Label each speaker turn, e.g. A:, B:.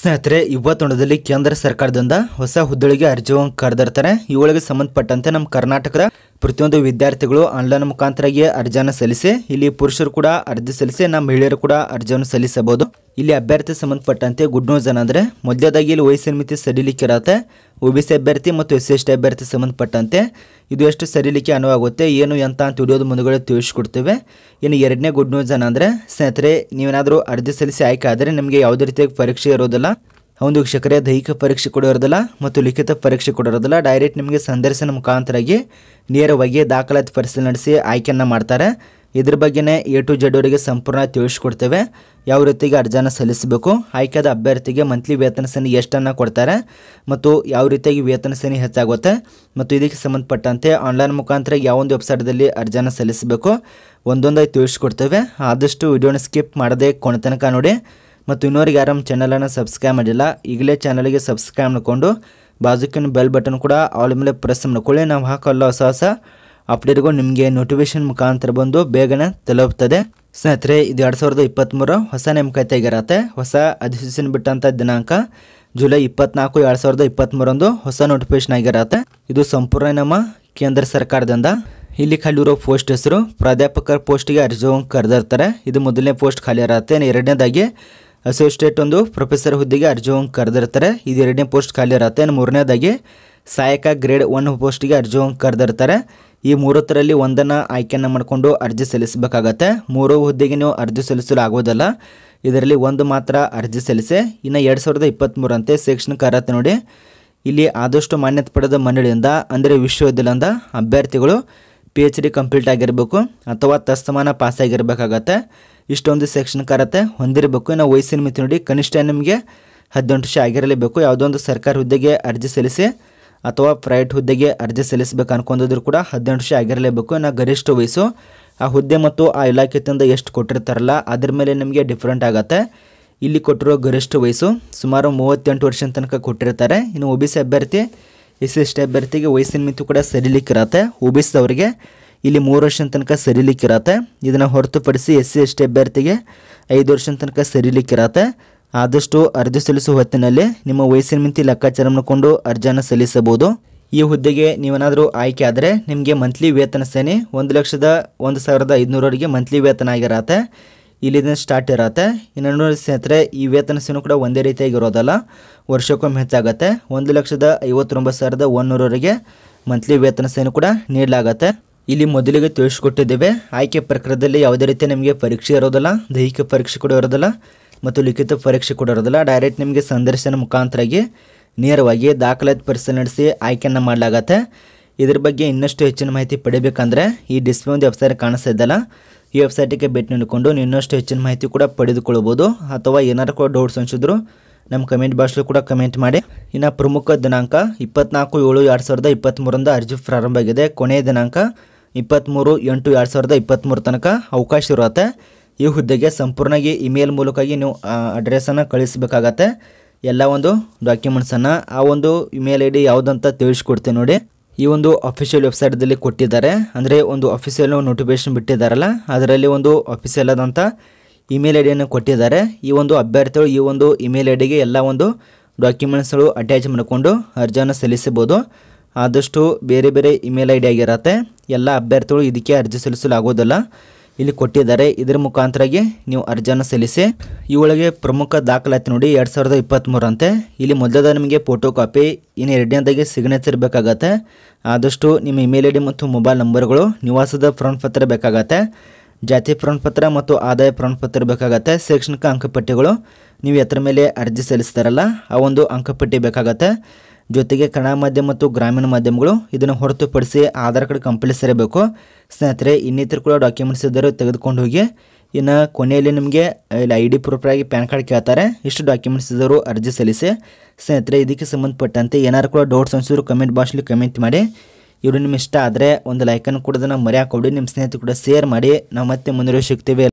A: ಸ್ನೇಹಿತರೆ ತಂಡದಲ್ಲಿ ಕೇಂದ್ರ ಸರ್ಕಾರದಿಂದ ಹೊಸ ಹುದ್ದೆಗಳಿಗೆ ಅರ್ಜಿಯನ್ನು ಕರೆದಿರ್ತಾರೆ ಇವುಗಳಿಗೆ ಸಂಬಂಧಪಟ್ಟಂತೆ ನಮ್ಮ ಕರ್ನಾಟಕದ ಪ್ರತಿಯೊಂದು ವಿದ್ಯಾರ್ಥಿಗಳು ಆನ್ಲೈನ್ ಮುಖಾಂತರಾಗಿ ಅರ್ಜಿಯನ್ನು ಸಲ್ಲಿಸಿ ಇಲ್ಲಿ ಪುರುಷರು ಕೂಡ ಅರ್ಜಿ ಸಲ್ಲಿಸಿ ನಮ್ಮ ಮಹಿಳೆಯರು ಕೂಡ ಅರ್ಜಿಯನ್ನು ಸಲ್ಲಿಸಬಹುದು ಇಲ್ಲಿ ಅಭ್ಯರ್ಥಿ ಸಂಬಂಧಪಟ್ಟಂತೆ ಗುಡ್ ನ್ಯೂಸ್ ಏನಂದರೆ ಮೊದಲೇದಾಗಿ ಇಲ್ಲಿ ವಯಸ್ಸಿನ ಮಿತಿ ಸಡಿಲಿಕ್ಕಿರತ್ತೆ ಒ ಬಿ ಸಿ ಅಭ್ಯರ್ಥಿ ಮತ್ತು ಎಸ್ ಸಿ ಎಸ್ ಟಿ ಅಭ್ಯರ್ಥಿ ಸಂಬಂಧಪಟ್ಟಂತೆ ಇದು ಎಷ್ಟು ಸರಿಲಿಕ್ಕೆ ಅನುವಾಗುತ್ತೆ ಏನು ಎಂತ ಅಂತ ಹಿಡಿಯೋದು ಮುಂದುಗಡೆ ತಿಳಿಸ್ಕೊಡ್ತೇವೆ ಇನ್ನು ಎರಡನೇ ಗುಡ್ ನ್ಯೂಸ್ ಏನಂದರೆ ಸ್ನೇಹಿತರೆ ನೀವೇನಾದರೂ ಅರ್ಜಿ ಸಲ್ಲಿಸಿ ಆಯ್ಕೆ ಆದರೆ ನಿಮಗೆ ಯಾವುದೇ ರೀತಿಯಾಗಿ ಪರೀಕ್ಷೆ ಇರೋದಿಲ್ಲ ಒಂದು ವೀಕ್ಷಕರೇ ದೈಹಿಕ ಪರೀಕ್ಷೆ ಕೊಡೋರದಲ್ಲ ಮತ್ತು ಲಿಖಿತ ಪರೀಕ್ಷೆ ಕೊಡೋರದಲ್ಲ ಡೈರೆಕ್ಟ್ ನಿಮಗೆ ಸಂದರ್ಶನ ಮುಖಾಂತರಾಗಿ ನೇರವಾಗಿ ದಾಖಲಾತಿ ಪರಿಶೀಲನೆ ನಡೆಸಿ ಆಯ್ಕೆಯನ್ನು ಮಾಡ್ತಾರೆ ಇದ್ರ ಬಗ್ಗೆನೇ ಎ ಟು ಜೆಡ್ ಅವರಿಗೆ ಸಂಪೂರ್ಣ ತಿಳಿಸ್ಕೊಡ್ತೇವೆ ಯಾವ ರೀತಿಗೆ ಅರ್ಜಿಯನ್ನು ಸಲ್ಲಿಸಬೇಕು ಆಯ್ಕೆಯಾದ ಅಭ್ಯರ್ಥಿಗೆ ಮಂತ್ಲಿ ವೇತನ ಸೇನೆ ಎಷ್ಟನ್ನು ಕೊಡ್ತಾರೆ ಮತ್ತು ಯಾವ ರೀತಿಯಾಗಿ ವೇತನ ಸೇನೆ ಹೆಚ್ಚಾಗುತ್ತೆ ಮತ್ತು ಇದಕ್ಕೆ ಸಂಬಂಧಪಟ್ಟಂತೆ ಆನ್ಲೈನ್ ಮುಖಾಂತರ ಯಾವೊಂದು ವೆಬ್ಸೈಟ್ದಲ್ಲಿ ಅರ್ಜಿಯನ್ನು ಸಲ್ಲಿಸಬೇಕು ಒಂದೊಂದಾಗಿ ತಿಳಿಸ್ಕೊಡ್ತೇವೆ ಆದಷ್ಟು ವಿಡಿಯೋನ ಸ್ಕಿಪ್ ಮಾಡದೆ ಕೊನೆ ನೋಡಿ ಮತ್ತು ಇನ್ನೋರಿಗೆ ಯಾರು ನಮ್ಮ ಚಾನಲನ್ನು ಸಬ್ಸ್ಕ್ರೈಬ್ ಮಾಡಿಲ್ಲ ಈಗಲೇ ಚಾನಲಿಗೆ ಸಬ್ಸ್ಕ್ರೈಬ್ ಮಾಡಿಕೊಂಡು ಬಾಜುಕಿನ ಬೆಲ್ ಬಟನ್ ಕೂಡ ಆಲ್ ಮೇಲೆ ಪ್ರೆಸ್ ಮಾಡ್ಕೊಳ್ಳಿ ನಾವು ಹಾಕಲ್ಲ ಹೊಸ ಹೊಸ ಅಪ್ಡೇಟ್ಗಳು ನಿಮಗೆ ನೋಟಿಫಿಕೇಷನ್ ಮುಖಾಂತರ ಬಂದು ಬೇಗನೆ ತಲುಪುತ್ತದೆ ಸ್ನೇಹಿತರೆ ಇದು ಎರಡು ಸಾವಿರದ ಇಪ್ಪತ್ತ್ಮೂರು ಹೊಸ ನೇಮಕಾತಿ ಆಗಿರುತ್ತೆ ಹೊಸ ಅಧಿಸೂಚನೆ ಬಿಟ್ಟಂಥ ದಿನಾಂಕ ಜುಲೈ ಇಪ್ಪತ್ನಾಲ್ಕು ಎರಡು ಸಾವಿರದ ಇಪ್ಪತ್ತ್ಮೂರೊಂದು ಹೊಸ ನೋಟಿಫಿಕೇಶನ್ ಆಗಿರತ್ತೆ ಇದು ಸಂಪೂರ್ಣ ನಮ್ಮ ಕೇಂದ್ರ ಸರ್ಕಾರದಿಂದ ಇಲ್ಲಿ ಖಾಲಿ ಇರೋ ಪೋಸ್ಟ್ ಹೆಸರು ಪ್ರಾಧ್ಯಾಪಕರ ಪೋಸ್ಟಿಗೆ ಅರ್ಜಿ ಕರೆದಿರ್ತಾರೆ ಇದು ಮೊದಲನೇ ಪೋಸ್ಟ್ ಖಾಲಿ ಇರತ್ತೆ ಎರಡನೇದಾಗಿ ಅಸೋಸಿಯೇಟ್ ಒಂದು ಪ್ರೊಫೆಸರ್ ಹುದ್ದೆಗೆ ಅರ್ಜಿವಂಗ್ ಕರೆದಿರ್ತಾರೆ ಇದು ಎರಡನೇ ಪೋಸ್ಟ್ ಖಾಲಿ ಇರುತ್ತೆ ಮೂರನೇದಾಗಿ ಸಹಾಯಕ ಗ್ರೇಡ್ ಒನ್ ಪೋಸ್ಟಿಗೆ ಅರ್ಜಿವಂಗ್ ಕರೆದಿರ್ತಾರೆ ಈ ಮೂರತ್ತರಲ್ಲಿ ಒಂದನ್ನು ಆಯ್ಕೆಯನ್ನು ಮಾಡಿಕೊಂಡು ಅರ್ಜಿ ಸಲ್ಲಿಸಬೇಕಾಗತ್ತೆ ಮೂರು ಹುದ್ದೆಗೆ ನೀವು ಅರ್ಜಿ ಸಲ್ಲಿಸಲು ಆಗೋದಲ್ಲ ಇದರಲ್ಲಿ ಒಂದು ಮಾತ್ರ ಅರ್ಜಿ ಸಲ್ಲಿಸಿ ಇನ್ನು ಎರಡು ಸಾವಿರದ ಇಪ್ಪತ್ತ್ಮೂರಂತೆ ಶೈಕ್ಷಣಿಕ ಅರ್ಹತೆ ನೋಡಿ ಇಲ್ಲಿ ಆದಷ್ಟು ಮಾನ್ಯತೆ ಪಡೆದ ಮಂಡಳಿಯಿಂದ ಅಂದರೆ ವಿಶ್ವವಿದ್ಯಾಲಯದ ಅಭ್ಯರ್ಥಿಗಳು ಪಿ ಎಚ್ ಡಿ ಕಂಪ್ಲೀಟ್ ಆಗಿರಬೇಕು ಅಥವಾ ತಸ್ತಮಾನ ಪಾಸಾಗಿರ್ಬೇಕಾಗತ್ತೆ ಇಷ್ಟೊಂದು ಸೆಕ್ಷನ್ ಕರತೆ ಹೊಂದಿರಬೇಕು ಇನ್ನು ವಯಸ್ಸಿನ ಮಿತಿ ನೋಡಿ ಕನಿಷ್ಠ ನಿಮಗೆ ಹದಿನೆಂಟು ವರ್ಷ ಆಗಿರಲೇಬೇಕು ಯಾವುದೋ ಒಂದು ಸರ್ಕಾರ ಹುದ್ದೆಗೆ ಅರ್ಜಿ ಸಲ್ಲಿಸಿ ಅಥವಾ ಪ್ರೈವೇಟ್ ಹುದ್ದೆಗೆ ಅರ್ಜಿ ಸಲ್ಲಿಸಬೇಕು ಅನ್ಕೊಂಡಿದ್ರು ಕೂಡ ಹದಿನೆಂಟು ವರ್ಷ ಆಗಿರಲೇಬೇಕು ನಾ ಗರಿಷ್ಠ ವಯಸ್ಸು ಆ ಹುದ್ದೆ ಮತ್ತು ಆ ಇಲಾಖೆಯಿಂದ ಎಷ್ಟು ಕೊಟ್ಟಿರ್ತಾರಲ್ಲ ಅದ್ರ ಮೇಲೆ ನಿಮಗೆ ಡಿಫ್ರೆಂಟ್ ಆಗುತ್ತೆ ಇಲ್ಲಿ ಕೊಟ್ಟಿರೋ ಗರಿಷ್ಠ ವಯಸ್ಸು ಸುಮಾರು ಮೂವತ್ತೆಂಟು ವರ್ಷದ ತನಕ ಕೊಟ್ಟಿರ್ತಾರೆ ಇನ್ನು ಒ ಬಿ ಸಿ ಅಭ್ಯರ್ಥಿ ಎಸ್ ಸಿ ಎಸ್ ಅಭ್ಯರ್ಥಿಗೆ ವಯಸ್ಸಿನ ಮಿತಿ ಕೂಡ ಸರಿಲಿಕ್ಕಿರತ್ತೆ ಒ ಬಿ ಅವರಿಗೆ ಇಲ್ಲಿ ಮೂರು ವರ್ಷದ ತನಕ ಸರಿಲಿಕ್ಕಿರತ್ತೆ ಇದನ್ನು ಹೊರತುಪಡಿಸಿ ಎಸ್ ಸಿ ಎಸ್ ಟಿ ಅಭ್ಯರ್ಥಿಗೆ ಐದು ವರ್ಷದ ತನಕ ಸರಿಲಿಕ್ಕಿರತ್ತೆ ಆದಷ್ಟು ಅರ್ಜಿ ಸಲ್ಲಿಸುವ ಹೊತ್ತಿನಲ್ಲಿ ನಿಮ್ಮ ವಯಸ್ಸಿನ ಮಿತಿ ಲೆಕ್ಕಾಚಾರವನ್ನು ಅರ್ಜಿಯನ್ನು ಸಲ್ಲಿಸಬಹುದು ಈ ಹುದ್ದೆಗೆ ನೀವೇನಾದರೂ ಆಯ್ಕೆ ಆದರೆ ನಿಮಗೆ ಮಂತ್ಲಿ ವೇತನ ಸೇನೆ ಒಂದು ಲಕ್ಷದ ಒಂದು ಸಾವಿರದ ಐದುನೂರವರೆಗೆ ಮಂತ್ಲಿ ವೇತನ ಆಗಿರತ್ತೆ ಇಲ್ಲಿಂದ ಸ್ಟಾರ್ಟ್ ಇರುತ್ತೆ ಇನ್ನೊಂದು ಸ್ನೇಹಿತರೆ ಈ ವೇತನ ಸೇನು ಕೂಡ ಒಂದೇ ಇರೋದಲ್ಲ ವರ್ಷಕ್ಕೊಮ್ಮೆ ಹೆಚ್ಚಾಗತ್ತೆ ಒಂದು ಲಕ್ಷದ ಐವತ್ತೊಂಬತ್ತು ಸಾವಿರದ ಒನ್ನೂರವರೆಗೆ ಮಂತ್ಲಿ ವೇತನ ಸೇನು ಕೂಡ ನೀಡಲಾಗತ್ತೆ ಇಲ್ಲಿ ಮೊದಲಿಗೆ ತಿಳಿಸ್ಕೊಟ್ಟಿದ್ದೇವೆ ಆಯ್ಕೆ ಪ್ರಕರದಲ್ಲಿ ಯಾವುದೇ ರೀತಿ ನಿಮಗೆ ಪರೀಕ್ಷೆ ಇರೋದಿಲ್ಲ ದೈಹಿಕ ಪರೀಕ್ಷೆ ಕೂಡ ಇರೋದಿಲ್ಲ ಮತ್ತು ಲಿಖಿತ ಪರೀಕ್ಷೆ ಕೂಡ ಇರೋದಿಲ್ಲ ಡೈರೆಕ್ಟ್ ನಿಮಗೆ ಸಂದರ್ಶನ ಮುಖಾಂತರಾಗಿ ನೇರವಾಗಿ ದಾಖಲಾತಿ ಪರೀಕ್ಷೆ ನಡೆಸಿ ಆಯ್ಕೆಯನ್ನು ಮಾಡಲಾಗತ್ತೆ ಇದ್ರ ಬಗ್ಗೆ ಇನ್ನಷ್ಟು ಹೆಚ್ಚಿನ ಮಾಹಿತಿ ಪಡಿಬೇಕಂದ್ರೆ ಈ ಡಿಸ್ಪ್ಲೇ ಒಂದು ವೆಬ್ಸೈಟ್ ಕಾಣಿಸ್ತಾ ಇದ್ದಲ್ಲ ಈ ವೆಬ್ಸೈಟಿಗೆ ಭೇಟಿ ನೀಡಿಕೊಂಡು ನೀವು ಇನ್ನಷ್ಟು ಹೆಚ್ಚಿನ ಮಾಹಿತಿ ಕೂಡ ಪಡೆದುಕೊಳ್ಬೋದು ಅಥವಾ ಏನಾರು ಕೂಡ ಡೌಟ್ಸ್ ಅನಿಸಿದ್ರು ನಮ್ಮ ಕಮೆಂಟ್ ಬಾಕ್ಸಲ್ಲೂ ಕೂಡ ಕಮೆಂಟ್ ಮಾಡಿ ಇನ್ನು ಪ್ರಮುಖ ದಿನಾಂಕ ಇಪ್ಪತ್ನಾಲ್ಕು ಏಳು ಎರಡು ಸಾವಿರದ ಇಪ್ಪತ್ತ್ಮೂರಿಂದ ಅರ್ಜಿ ಪ್ರಾರಂಭ ಆಗಿದೆ ಕೊನೆಯ ದಿನಾಂಕ ಇಪ್ಪತ್ತ್ಮೂರು ಎಂಟು ಎರಡು ಸಾವಿರದ ಇಪ್ಪತ್ತ್ಮೂರು ತನಕ ಅವಕಾಶ ಇರುತ್ತೆ ಈ ಹುದ್ದೆಗೆ ಸಂಪೂರ್ಣವಾಗಿ ಇಮೇಲ್ ಮೂಲಕವಾಗಿ ನೀವು ಅಡ್ರೆಸ್ಸನ್ನು ಕಳಿಸಬೇಕಾಗತ್ತೆ ಎಲ್ಲ ಒಂದು ಡಾಕ್ಯುಮೆಂಟ್ಸನ್ನು ಆ ಒಂದು ಇಮೇಲ್ ಐ ಡಿ ಯಾವುದಂತ ತಿಳಿಸ್ಕೊಡ್ತೀನಿ ನೋಡಿ ಈ ಒಂದು ಅಫಿಷಿಯಲ್ ಅಲ್ಲಿ ಕೊಟ್ಟಿದ್ದಾರೆ ಅಂದರೆ ಒಂದು ಅಫಿಷಿಯಲ್ ನೋಟಿಫಿಕೇಶನ್ ಬಿಟ್ಟಿದ್ದಾರಲ್ಲ ಅದರಲ್ಲಿ ಒಂದು ಅಫಿಷಿಯಲ್ ಆದಂಥ ಇಮೇಲ್ ಐ ಡಿಯನ್ನು ಕೊಟ್ಟಿದ್ದಾರೆ ಈ ಒಂದು ಅಭ್ಯರ್ಥಿಗಳು ಈ ಒಂದು ಇಮೇಲ್ ಐ ಡಿಗೆ ಎಲ್ಲ ಒಂದು ಗಳು ಅಟ್ಯಾಚ್ ಮಾಡಿಕೊಂಡು ಅರ್ಜಿಯನ್ನು ಸಲ್ಲಿಸಬಹುದು ಆದಷ್ಟು ಬೇರೆ ಬೇರೆ ಇಮೇಲ್ ಐ ಡಿ ಆಗಿರತ್ತೆ ಎಲ್ಲ ಅಭ್ಯರ್ಥಿಗಳು ಇದಕ್ಕೆ ಅರ್ಜಿ ಸಲ್ಲಿಸಲಾಗೋದಿಲ್ಲ ಇಲ್ಲಿ ಕೊಟ್ಟಿದ್ದಾರೆ ಇದರ ಮುಖಾಂತರಾಗಿ ನೀವು ಅರ್ಜಿಯನ್ನು ಸಲ್ಲಿಸಿ ಇವಳಿಗೆ ಪ್ರಮುಖ ದಾಖಲಾತಿ ನೋಡಿ ಎರಡು ಸಾವಿರದ ಇಪ್ಪತ್ತ್ಮೂರಂತೆ ಇಲ್ಲಿ ಮೊದಲದ ನಿಮಗೆ ಫೋಟೋ ಕಾಪಿ ಇನ್ನು ಎರಡನೇದಾಗಿ ಸಿಗ್ನೇಚರ್ ಬೇಕಾಗತ್ತೆ ಆದಷ್ಟು ನಿಮ್ಮ ಇಮೇಲ್ ಐ ಡಿ ಮತ್ತು ಮೊಬೈಲ್ ನಂಬರ್ಗಳು ನಿವಾಸದ ಪ್ರಮಾಣಪತ್ರ ಪತ್ರ ಬೇಕಾಗತ್ತೆ ಜಾತಿ ಪ್ರಮಾಣಪತ್ರ ಮತ್ತು ಆದಾಯ ಪ್ರಮಾಣಪತ್ರ ಬೇಕಾಗತ್ತೆ ಶೈಕ್ಷಣಿಕ ಅಂಕಪಟ್ಟಿಗಳು ನೀವು ಎತ್ತರ ಮೇಲೆ ಅರ್ಜಿ ಸಲ್ಲಿಸ್ತಾರಲ್ಲ ಆ ಒಂದು ಅಂಕಪಟ್ಟಿ ಬೇಕಾಗತ್ತೆ ಜೊತೆಗೆ ಕನ್ನಡ ಮಾಧ್ಯಮ ಮತ್ತು ಗ್ರಾಮೀಣ ಮಾಧ್ಯಮಗಳು ಇದನ್ನು ಹೊರತುಪಡಿಸಿ ಆಧಾರ್ ಕಾರ್ಡ್ ಕಂಪಲ್ಸರಿ ಬೇಕು ಸ್ನೇಹಿತರೆ ಇನ್ನಿತರ ಕೂಡ ಡಾಕ್ಯುಮೆಂಟ್ಸ್ ಇದ್ದರೂ ತೆಗೆದುಕೊಂಡು ಹೋಗಿ ಇನ್ನು ಕೊನೆಯಲ್ಲಿ ನಿಮಗೆ ಇಲ್ಲಿ ಐ ಡಿ ಪ್ರೂಫ್ ಆಗಿ ಪ್ಯಾನ್ ಕಾರ್ಡ್ ಕೇಳ್ತಾರೆ ಇಷ್ಟು ಡಾಕ್ಯುಮೆಂಟ್ಸ್ ಇದ್ದರು ಅರ್ಜಿ ಸಲ್ಲಿಸಿ ಸ್ನೇಹಿತರೆ ಇದಕ್ಕೆ ಸಂಬಂಧಪಟ್ಟಂತೆ ಏನಾದ್ರು ಕೂಡ ಡೌಟ್ಸ್ ಅನಿಸಿದ್ರು ಕಮೆಂಟ್ ಬಾಕ್ಸ್ಲಿ ಕಮೆಂಟ್ ಮಾಡಿ ಇವರು ನಿಮ್ಮ ಇಷ್ಟ ಆದರೆ ಒಂದು ಲೈಕನ್ನು ಕೂಡ ಮರೆಯಾಕೋಬಿಡಿ ನಿಮ್ಮ ಸ್ನೇಹಿತರು ಕೂಡ ಶೇರ್ ಮಾಡಿ ನಾವು ಮತ್ತೆ ಮುಂದೆ ಸಿಗ್ತೀವಿ